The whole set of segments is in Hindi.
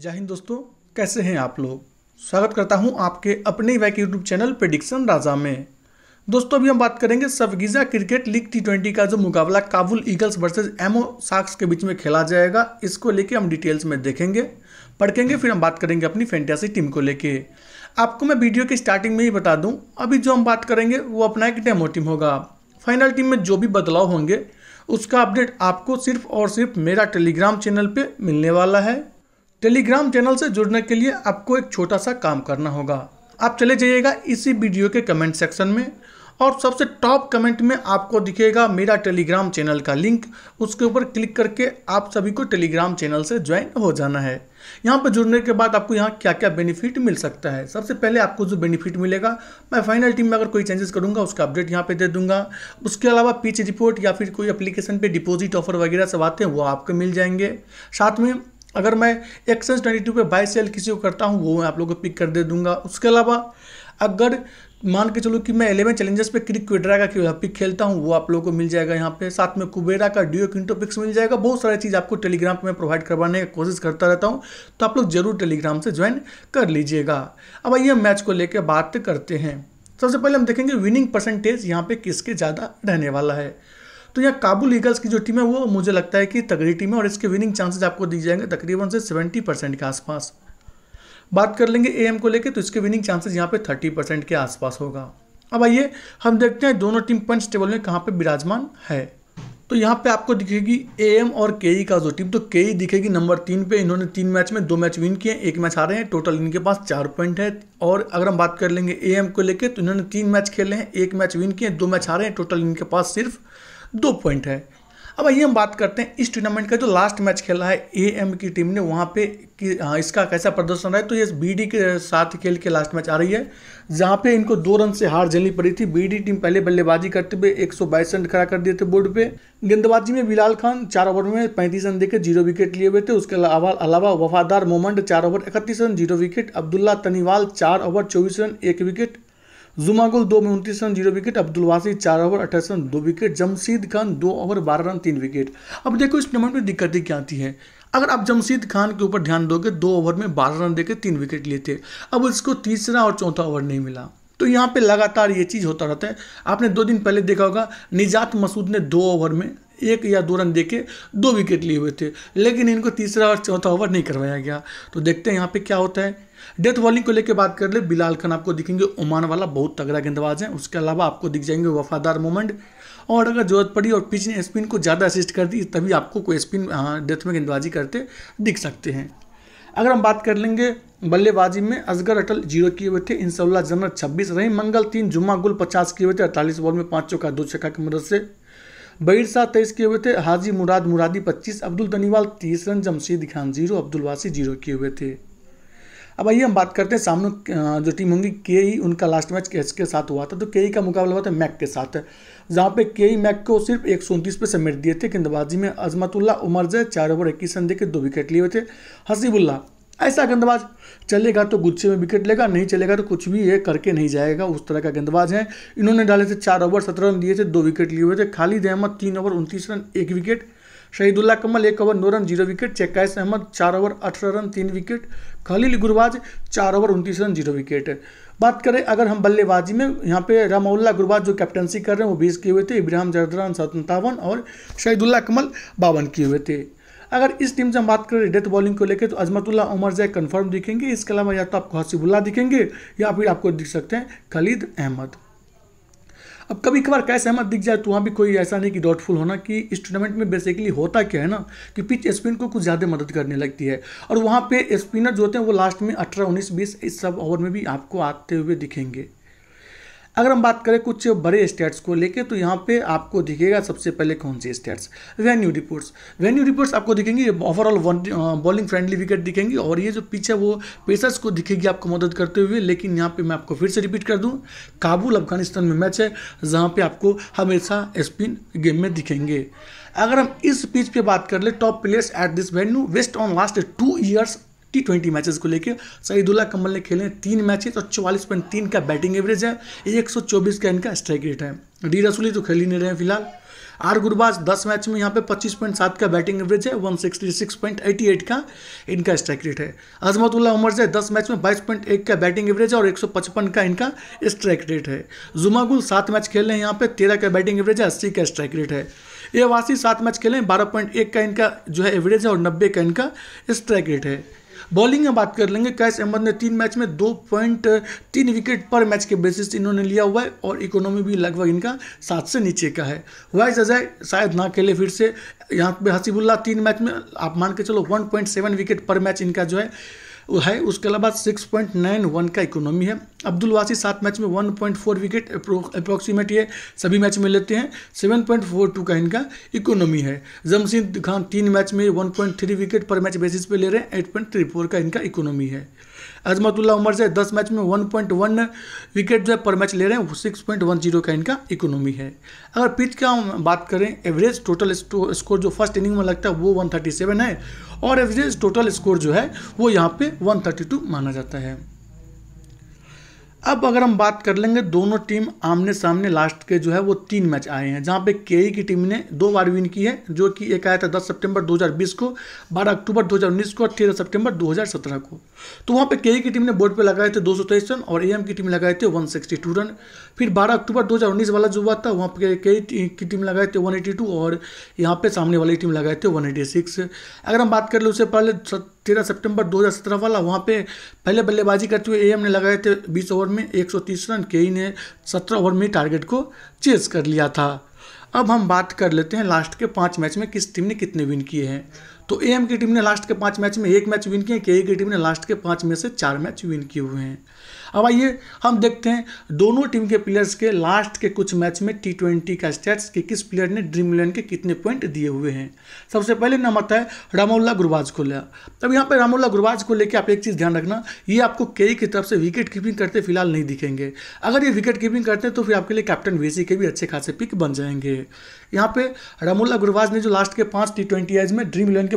जय हिंद दोस्तों कैसे हैं आप लोग स्वागत करता हूं आपके अपने वैक यूट्यूब चैनल प्रेडिक्शन राजा में दोस्तों अभी हम बात करेंगे Shpageeza cricket league T twenty का जो मुकाबला Kabul Eagles versus Amo Sharks के बीच में खेला जाएगा इसको लेके हम डिटेल्स में देखेंगे पढ़केंगे फिर हम बात करेंगे अपनी फैंटेसी टीम को लेके आपको मैं वीडियो की स्टार्टिंग में ही बता दूँ अभी जो हम बात करेंगे वो अपना एक डेमो टीम होगा फाइनल टीम में जो भी बदलाव होंगे उसका अपडेट आपको सिर्फ और सिर्फ मेरा टेलीग्राम चैनल पर मिलने वाला है टेलीग्राम चैनल से जुड़ने के लिए आपको एक छोटा सा काम करना होगा आप चले जाइएगा इसी वीडियो के कमेंट सेक्शन में और सबसे टॉप कमेंट में आपको दिखेगा मेरा टेलीग्राम चैनल का लिंक उसके ऊपर क्लिक करके आप सभी को टेलीग्राम चैनल से ज्वाइन हो जाना है यहाँ पर जुड़ने के बाद आपको यहाँ क्या क्या बेनिफिट मिल सकता है सबसे पहले आपको जो बेनिफिट मिलेगा मैं फाइनल टीम में अगर कोई चेंजेस करूँगा उसका अपडेट यहाँ पर दे दूंगा उसके अलावा पिच रिपोर्ट या फिर कोई अप्लीकेशन पर डिपॉजिट ऑफर वगैरह सब आते हैं वो आपको मिल जाएंगे साथ में अगर मैं एक्सेस ट्वेंटी टू पर बाई सेल किसी को करता हूँ वो मैं आप लोगों को पिक कर दे दूंगा उसके अलावा अगर मान के चलो कि मैं एलेवन चैलेंजर्स पे क्रिक क्विड्रा का पिक खेलता हूँ वो आप लोगों को मिल जाएगा यहाँ पे साथ में कुबेरा का डिओ क्विंटो पिक्स मिल जाएगा बहुत सारी चीज़ आपको टेलीग्राम पे मैं प्रोवाइड करवाने की कोशिश करता रहता हूँ तो आप लोग जरूर टेलीग्राम से ज्वाइन कर लीजिएगा अब आइए हम मैच को लेकर बात करते हैं सबसे पहले हम देखेंगे विनिंग परसेंटेज यहाँ पे किसके ज़्यादा रहने वाला है तो यह काबुल ईगल्स की जो टीम है वो मुझे लगता है कि तगड़ी टीम है और इसके विनिंग चांसेस आपको दिए जाएंगे तकरीबन से सेवेंटी परसेंट के आसपास बात कर लेंगे एम को लेकर तो इसके विनिंग चांसेस यहाँ पे थर्टी परसेंट के आसपास होगा अब आइए हम देखते हैं दोनों टीम पंच टेबल में कहाँ पे विराजमान है तो यहाँ पे आपको दिखेगी ए एम और केई e का जो टीम तो केई e दिखेगी नंबर तीन पे इन्होंने तीन मैच में दो मैच विन किए एक मैच हारे हैं टोटल इनके पास चार पॉइंट है और अगर हम बात कर लेंगे ए एम को लेकर तो इन्होंने तीन मैच खेले हैं एक मैच विन किए दो मैच हारे हैं टोटल इनके पास सिर्फ दो पॉइंट है अब आइए हम बात करते हैं इस टूर्नामेंट का जो लास्ट मैच खेला है ए एम की टीम ने वहाँ पे कि हाँ इसका कैसा प्रदर्शन रहा है तो ये बी डी के साथ खेल के लास्ट मैच आ रही है जहाँ पे इनको दो रन से हार झेलनी पड़ी थी बी डी टीम पहले बल्लेबाजी करते हुए एक सौ बाईस रन खड़ा कर दिए थे बोर्ड पे गेंदबाजी में बिलाल खान चार ओवर में पैंतीस रन देकर जीरो विकेट लिए हुए थे उसके अलावा अलावा वफादार मोमंड चार ओवर इकतीस run zero wicket Abdullah Taniwal चार ओवर चौबीस रन एक विकेट जुमा गुल दो में उनतीस रन जीरो विकेट अब्दुल वासी चार ओवर अट्ठाईस रन दो विकेट जमशीद खान दो ओवर बारह रन तीन विकेट अब देखो इस टूर्नामेंट में दिक्कतें क्या आती है अगर आप जमशीद खान के ऊपर ध्यान दोगे दो ओवर में बारह रन देकर तीन विकेट लिए थे अब इसको तीसरा और चौथा ओवर नहीं मिला तो यहाँ पे लगातार ये चीज़ होता रहता है आपने दो दिन पहले देखा होगा निजात मसूद ने दो ओवर में एक या दो रन के दो विकेट लिए हुए थे लेकिन इनको तीसरा और चौथा ओवर नहीं करवाया गया तो देखते हैं यहाँ पे क्या होता है डेथ बॉलिंग को लेकर बात कर ले बिलाल खान आपको दिखेंगे ओमान वाला बहुत तगड़ा गेंदबाज है उसके अलावा आपको दिख जाएंगे वफादार मोमेंट और अगर जरूरत पड़ी और पिच ने स्पिन को ज़्यादा असिस्ट कर दी तभी आपको कोई स्पिन डेथ हाँ, में गेंदबाजी करते दिख सकते हैं अगर हम बात कर लेंगे बल्लेबाजी में असगर अटल जीरो किए हुए थे इंसल्ला जनर छब्बीस रही मंगल तीन जुम्मा गुल पचास किए हुए थे अड़तालीस बॉल में पाँच चौका दो छक्का की मदद से बहिर शाह तेईस किए हुए थे हाजी मुराद मुरादी पच्चीस अब्दुल धनीवाल तीस run Jamshed Khan zero Abdul Wasi zero किए हुए थे अब आइए हम बात करते हैं सामने जो टीम होंगी के ई e, उनका लास्ट मैच के के साथ हुआ था तो के ई e का मुकाबला हुआ था मैक के साथ जहाँ पे के ई मैक को सिर्फ एक सौ उनतीस पर समेट दिए थे गेंदबाजी में अजमतुल्ला उमर जय चार ओवर इक्कीस रन देकर दो विकेट लिए हुए थे हसीबुल्ला ऐसा गेंदबाज चलेगा तो गुच्छे में विकेट लेगा नहीं चलेगा तो कुछ भी ये करके नहीं जाएगा उस तरह का गेंदबाज है इन्होंने डाले थे चार ओवर सत्रह रन दिए थे दो विकेट लिए हुए थे खालिद अहमद तीन ओवर उनतीस रन एक विकेट शहीदुल्ला कमल एक ओवर नौ रन जीरो विकेट चेक्काइस अहमद चार ओवर अठारह रन तीन विकेट खलील गुरबाज चार ओवर उनतीस रन जीरो विकेट बात करें अगर हम बल्लेबाजी में यहाँ पे रामउल्ला गुरबाज जो कैप्टनसी कर रहे हैं वो बीस किए हुए थे इब्राहिम जरदरान सतावन और शहीदुल्ला कमल बावन किए हुए थे अगर इस टीम से हम बात करें डेथ बॉलिंग को लेकर तो अजमतुल्ला उमर जय कन्फर्म दिखेंगे इसके अलावा या तो आपको हसीबुल्ला दिखेंगे या फिर आपको दिख सकते हैं खलीद अहमद अब कभी कभार कैसे अहमद दिख जाए तो वहाँ भी कोई ऐसा नहीं कि डाउटफुल होना कि इस टूर्नामेंट में बेसिकली होता क्या है ना कि पिच स्पिन को कुछ ज़्यादा मदद करने लगती है और वहाँ पे स्पिनर जो होते हैं वो लास्ट में अठारह उन्नीस बीस इस सब ओवर में भी आपको आते हुए दिखेंगे अगर हम बात करें कुछ बड़े स्टेट्स को लेकर तो यहाँ पे आपको दिखेगा सबसे पहले कौन से stats venue reports venue reports आपको दिखेंगी ओवरऑल बॉलिंग फ्रेंडली विकेट दिखेंगी और ये जो पिच है वो पेसर्स को दिखेगी आपको मदद करते हुए लेकिन यहाँ पे मैं आपको फिर से रिपीट कर दूँ काबुल अफगानिस्तान में मैच है जहाँ पर आपको हमेशा स्पिन गेम में दिखेंगे अगर हम इस पिच पे बात कर ले top players at this venue based on last two years T twenty matches को लेकर सईदुल्ला कमल ने खेले हैं तीन मैचेस और चौवालीस पॉइंट तीन का बैटिंग एवरेज है एक सौ चौबीस का इनका स्ट्राइक रेट है डी रसूली तो खेल ही नहीं रहे हैं फिलहाल आर गुरबाज दस मैच में यहाँ पे सात का बैटिंग एवरेज है one sixty six point eighty eight का इनका स्ट्राइक रेट है अजमतुल्ला उमर से दस मैच में बाईस पॉइंट एक का बैटिंग एवरेज है और एक सौ पचपन का इनका स्ट्राइक रेट है जुमागुल सात मैच खेल रहे हैं यहाँ पे तेरह का बैटिंग एवरेज है अस्सी का स्ट्राइक रेट है ए वासी सात मैच खेले हैं बारह का इनका जो है एवरेज है और नब्बे का इनका स्ट्राइक रेट है बॉलिंग में बात कर लेंगे कैश अहमद ने तीन मैच में दो पॉइंट तीन विकेट पर मैच के बेसिस इन्होंने लिया हुआ है और इकोनॉमी भी लगभग इनका सात से नीचे का है वाइस अजय शायद ना खेले फिर से यहाँ पे हसीबुल्ला तीन मैच में आप मान के चलो वन पॉइंट सेवन विकेट पर मैच इनका जो है है उसके अलावा सिक्स पॉइंट नाइन वन का इकोनॉमी है अब्दुल वासी सात मैच में one point four wicket approximate ये सभी मैच में लेते हैं सेवन पॉइंट फोर टू का इनका इकोनॉमी है जमशेद खान तीन मैच में वन पॉइंट थ्री विकेट पर मैच बेसिस पे ले रहे हैं एट पॉइंट थ्री फोर का इनका इकोनॉमी है अजमतुल्ला उमर से दस मैच में वन पॉइंट वन विकेट जो है पर मैच ले रहे हैं सिक्स पॉइंट वन जीरो का इनका इकोनॉमी है अगर पिच का हम बात करें एवरेज टोटल स्कोर जो फर्स्ट इनिंग में लगता है वो वन थर्टी सेवन है और एवरेज टोटल स्कोर जो है वो यहाँ पे वन थर्टी टू माना जाता है अब अगर हम बात कर लेंगे दोनों टीम आमने सामने लास्ट के जो है वो तीन मैच आए हैं जहाँ पे के e की टीम ने दो बार विन की है जो कि एक आया था 10 सितंबर 2020 को 12 अक्टूबर 2019 को और तेरह सितंबर 2017 को तो वहाँ पे के e की टीम ने बोर्ड पे लगाए थे दो रन और एम की टीम लगाए थे वन रन फिर बारह अक्टूबर दो वाला जो हुआ था वहाँ पर के e की टीम लगाए थे वन और यहाँ पे सामने वाली टीम लगाए थे वन अगर हम बात कर लें उससे पहले तेरह सितंबर 2017 वाला वहाँ पे पहले बल्लेबाजी करते हुए एएम ने लगाए थे 20 ओवर में 130 रन के e ने 17 ओवर में टारगेट को चेज कर लिया था अब हम बात कर लेते हैं लास्ट के पाँच मैच में किस टीम ने कितने विन किए हैं तो एएम की टीम ने लास्ट के पाँच मैच में एक मैच विन किए के की टीम ने लास्ट के पाँच में से चार मैच विन किए हुए हैं अब आइए हम देखते हैं दोनों टीम के प्लेयर्स के लास्ट के कुछ मैच में टी ट्वेंटी का स्टेट्स कि किस प्लेयर ने ड्रीम इलेवन के कितने पॉइंट दिए हुए हैं सबसे पहले नाम आता है रामोल्ला गुरबाज को लिया तब यहाँ पर रामोल्ला गुरबाज को लेकर आप एक चीज़ ध्यान रखना ये आपको के की तरफ से विकेट कीपिंग करते फिलहाल नहीं दिखेंगे अगर ये विकेट कीपिंग करते हैं तो फिर आपके लिए कैप्टन वीसी के भी अच्छे खासे पिक बन जाएंगे यहाँ पे रामोल्ला गुरबाज ने जो लास्ट के पाँच टी ट्वेंटी में ड्रीम इलेवन के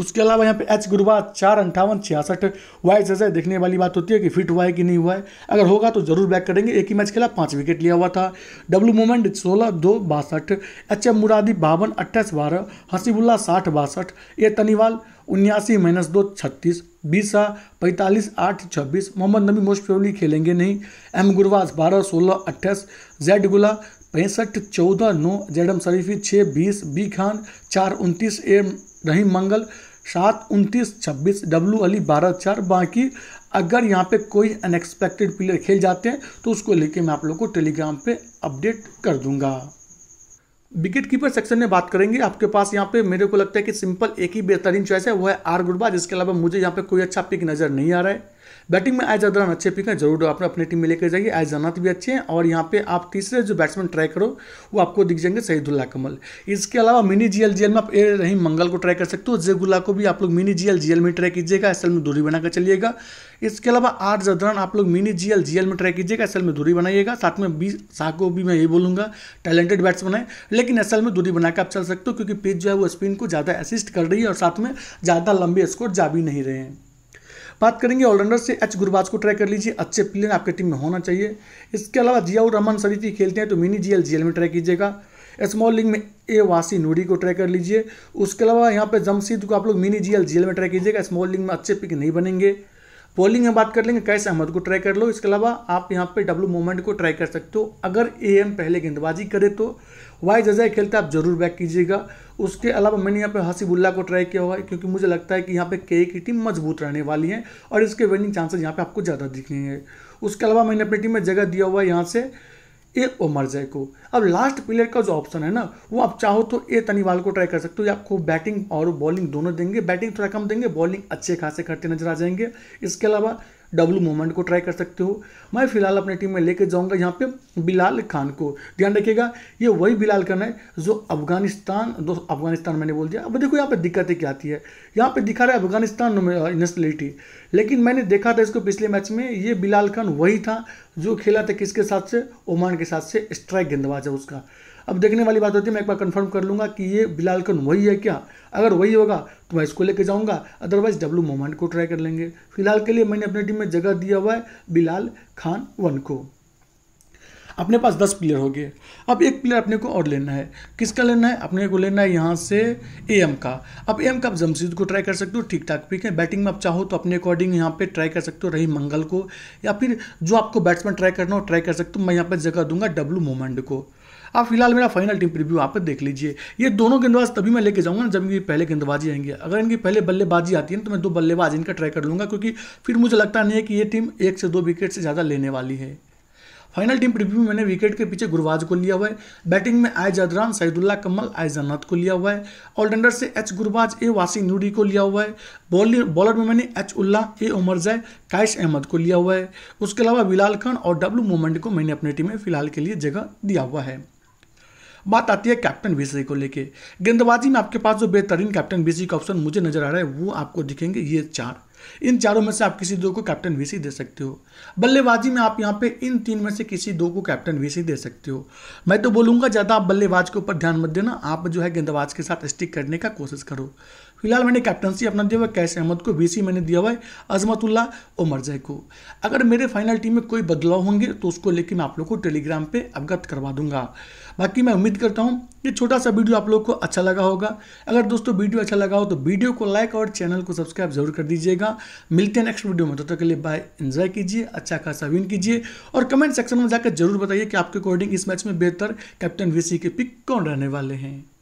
उसके अलावा यहाँ पे एच गुरुवा चार अंठावन छियासठ वाई जैसे देखने वाली बात होती है कि फिट हुआ है कि नहीं हुआ है अगर होगा तो जरूर बैक करेंगे एक ही मैच खेला पाँच विकेट लिया हुआ था डब्ल्यू मोमेंट सोलह दो बासठ एच एम मुरादी बावन अट्ठाईस बारह हसीबुल्ला साठ बासठ ए तनीवाल उन्यासी माइनस दो छत्तीस बीसा पैंतालीस आठ छब्बीस मोहम्मद नबी मोस्ट प्रोबली खेलेंगे नहीं एम गुरवाज बारह सोलह अट्ठाईस जेड गुला पैंसठ चौदह नौ जेडम शरीफी छः बीस बी खान चार उनतीस एम रही मंगल सात उनतीस छब्बीस डब्लू अली बारह चार बाकी अगर यहाँ पे कोई अनएक्सपेक्टेड प्लेयर खेल जाते हैं तो उसको लेके मैं आप लोग को टेलीग्राम पे अपडेट कर दूंगा विकेट कीपर सेक्शन में बात करेंगे आपके पास यहाँ पे मेरे को लगता है कि सिंपल एक ही बेहतरीन चॉइस है वो है आर गुडबा जिसके अलावा मुझे यहाँ पे कोई अच्छा पिक नज़र नहीं आ रहा है बैटिंग में आज अदरन अच्छे पिक हैं जरूर आप अपनी टीम में लेकर जाइए आज जन्नत भी अच्छे हैं और यहाँ पे आप तीसरे जो बैट्समैन ट्राई करो वो आपको दिख जाएंगे सहीदुल्ला कमल इसके अलावा मिनी जीएल जीएल में आप ए रहीम मंगल को ट्राई कर सकते हो जेगुल्ला को भी आप लोग मिनी जीएल जीएल में ट्राई कीजिएगा असल में दूरी बनाकर चलिएगा इसके अलावा आठ जदरान आप लोग मिनी जीएल जीएल में ट्राई कीजिएगा असल में दूरी बनाइएगा साथ में बी शाह को भी मैं यही बोलूँगा टैलेंटेड बैट्समैन है लेकिन असल में दूरी बनाकर आप चल सकते हो क्योंकि पिच जो है वो स्पिन को ज़्यादा असिस्ट कर रही है और साथ में ज़्यादा लंबे स्कोर जा भी नहीं रहे हैं बात करेंगे ऑलराउंडर से एच गुरबाज को ट्राई कर लीजिए अच्छे प्लेयर आपके टीम में होना चाहिए इसके अलावा जियाउर रमन सरीफी खेलते हैं तो मिनी जीएल जीएल में ट्राई कीजिएगा स्मॉल लीग में ए वासी नूरी को ट्राई कर लीजिए उसके अलावा यहाँ पे जमशीद को आप लोग मिनी जीएल जीएल में ट्राई कीजिएगा स्मॉल लीग में अच्छे पिक नहीं बनेंगे पोलिंग में बात कर लेंगे कैश अहमद को ट्राई कर लो इसके अलावा आप यहाँ पे डब्लू मोमेंट को ट्राई कर सकते हो अगर ए एम पहले गेंदबाजी करे तो वाई जजाई खेलते आप जरूर बैक कीजिएगा उसके अलावा मैंने यहाँ पे हसीबुल्ला को ट्राई किया हुआ है क्योंकि मुझे लगता है कि यहाँ पे के की टीम मजबूत रहने वाली है और इसके विनिंग चांसेस यहाँ पे आपको ज़्यादा दिखेंगे उसके अलावा मैंने अपनी टीम में जगह दिया हुआ है यहाँ से ए ओमरजय को अब लास्ट प्लेयर का जो ऑप्शन है ना वो आप चाहो तो ए तनीवाल को ट्राई कर सकते हो या आपको बैटिंग और बॉलिंग दोनों देंगे बैटिंग थोड़ा कम देंगे बॉलिंग अच्छे खासे करते नजर आ जाएंगे इसके अलावा डब्लू मोमेंट को ट्राई कर सकते हो मैं फिलहाल अपने टीम में लेके जाऊंगा यहाँ पे बिलाल खान को ध्यान रखिएगा ये वही बिलाल खान है जो अफगानिस्तान दो अफगानिस्तान मैंने बोल दिया अब देखो यहाँ पे दिक्कतें क्या आती है यहाँ पे दिखा रहा है अफगानिस्तान नेशनलिटी लेकिन मैंने देखा था इसको पिछले मैच में ये बिलाल खान वही था जो खेला था किसके साथ से ओमान के साथ से स्ट्राइक गेंदबाज है उसका अब देखने वाली बात होती है मैं एक बार कंफर्म कर लूंगा कि ये बिलाल खान वही है क्या अगर वही होगा तो मैं इसको लेके जाऊंगा अदरवाइज डब्लू मोमेंट को ट्राई कर लेंगे फिलहाल के लिए मैंने अपनी टीम टीम में जगह दिया हुआ है बिलाल खान वन को अपने पास दस प्लेयर हो गए अब एक प्लेयर अपने को और लेना है किसका लेना है अपने को लेना है यहाँ से ए एम का अब ए एम का आप जमशेद को ट्राई कर सकते हो ठीक ठाक पिक है बैटिंग में आप चाहो तो अपने अकॉर्डिंग यहाँ पे ट्राई कर सकते हो रही मंगल को या फिर जो आपको बैट्समैन ट्राई करना हो ट्राई कर सकते हो मैं यहाँ पर जगह दूंगा डब्लू मोमेंड को आप फिलहाल मेरा फाइनल टीम प्रीव्यू आप पर देख लीजिए ये दोनों गेंदबाज तभी मैं लेके जाऊंगा जब इनकी पहले गेंदबाजी आएंगे अगर इनकी पहले बल्लेबाजी आती है तो मैं दो बल्लेबाज इनका ट्राई कर लूँगा क्योंकि फिर मुझे लगता नहीं है कि ये टीम एक से दो विकेट से ज़्यादा लेने वाली है फाइनल टीम प्रीव्यू में मैंने विकेट के पीछे गुरुवाज को लिया हुआ है बैटिंग में आय जदरान सईदुल्ला कमल आय जन्नत को लिया हुआ है ऑलराउंडर से एच गुरबाज ए वासी नूरी को लिया हुआ है बॉलर बॉलर में मैंने एच उल्ला ए उमर जय काश अहमद को लिया हुआ है उसके अलावा बिलाल खान और डब्लू मोमेंट को मैंने अपनी टीम में फिलहाल के लिए जगह दिया हुआ है बात आती है कैप्टन विजय को लेके गेंदबाजी में आपके पास जो बेहतरीन कैप्टन विजय का ऑप्शन मुझे नजर आ रहा है वो आपको दिखेंगे ये चार इन चारों में से आप किसी दो को कैप्टन वीसी दे सकते हो बल्लेबाजी में आप यहाँ पे इन तीन में से किसी दो को कैप्टन वीसी दे सकते हो मैं तो बोलूंगा ज़्यादा आप बल्लेबाज के ऊपर ध्यान मत देना आप जो है गेंदबाज के साथ स्टिक करने का कोशिश करो फिलहाल मैंने कैप्टनसी अपना दिया हुआ कैश अहमद को वीसी मैंने दिया हुआ है अजमतुल्ला जय को अगर मेरे फाइनल टीम में कोई बदलाव होंगे तो उसको लेकर मैं आप लोग को टेलीग्राम पर अवगत करवा दूंगा बाकी मैं उम्मीद करता हूँ ये छोटा सा वीडियो आप लोग को अच्छा लगा होगा अगर दोस्तों वीडियो अच्छा लगा हो तो वीडियो को लाइक और चैनल को सब्सक्राइब जरूर कर दीजिएगा मिलते हैं नेक्स्ट वीडियो में तब तो तक के लिए बाय एंजॉय कीजिए अच्छा खासा विन कीजिए और कमेंट सेक्शन में जाकर जरूर बताइए कि आपके अकॉर्डिंग इस मैच में बेहतर कैप्टन वीसी के पिक कौन रहने वाले हैं